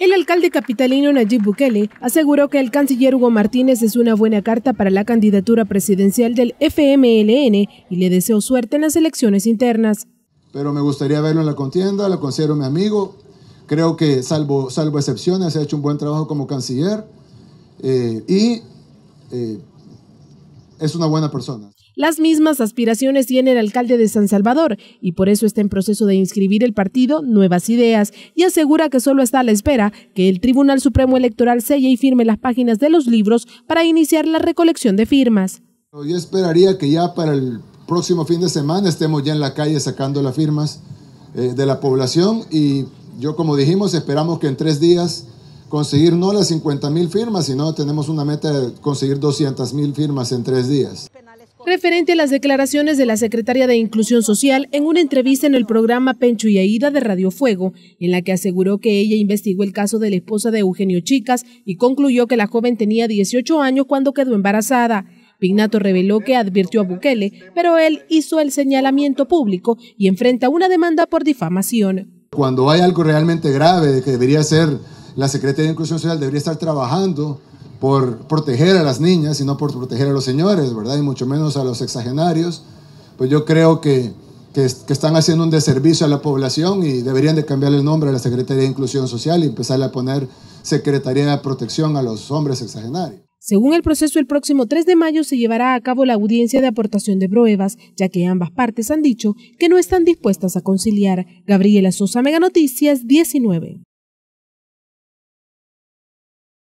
El alcalde capitalino Nayib Bukele aseguró que el canciller Hugo Martínez es una buena carta para la candidatura presidencial del FMLN y le deseo suerte en las elecciones internas. Pero me gustaría verlo en la contienda, lo considero mi amigo. Creo que, salvo, salvo excepciones, ha hecho un buen trabajo como canciller. Eh, y eh, es una buena persona. Las mismas aspiraciones tiene el alcalde de San Salvador y por eso está en proceso de inscribir el partido Nuevas Ideas y asegura que solo está a la espera que el Tribunal Supremo Electoral selle y firme las páginas de los libros para iniciar la recolección de firmas. Yo esperaría que ya para el próximo fin de semana estemos ya en la calle sacando las firmas eh, de la población y yo como dijimos esperamos que en tres días conseguir no las 50 mil firmas, sino tenemos una meta de conseguir 200 mil firmas en tres días. Referente a las declaraciones de la secretaria de Inclusión Social en una entrevista en el programa Pencho y Aida de Radio Fuego, en la que aseguró que ella investigó el caso de la esposa de Eugenio Chicas y concluyó que la joven tenía 18 años cuando quedó embarazada. Pignato reveló que advirtió a Bukele, pero él hizo el señalamiento público y enfrenta una demanda por difamación. Cuando hay algo realmente grave que debería ser la Secretaría de Inclusión Social debería estar trabajando por proteger a las niñas y no por proteger a los señores, ¿verdad? Y mucho menos a los exagenarios, Pues yo creo que, están haciendo un deservicio a la población y deberían de cambiarle el nombre a la Secretaría de Inclusión Social y empezarle a poner Secretaría de Protección a los hombres exagenarios. Según el proceso, el próximo 3 de mayo se llevará a cabo la audiencia de aportación de pruebas, ya que ambas partes han dicho que no están dispuestas a conciliar. Gabriela Sosa, Mega Noticias 19.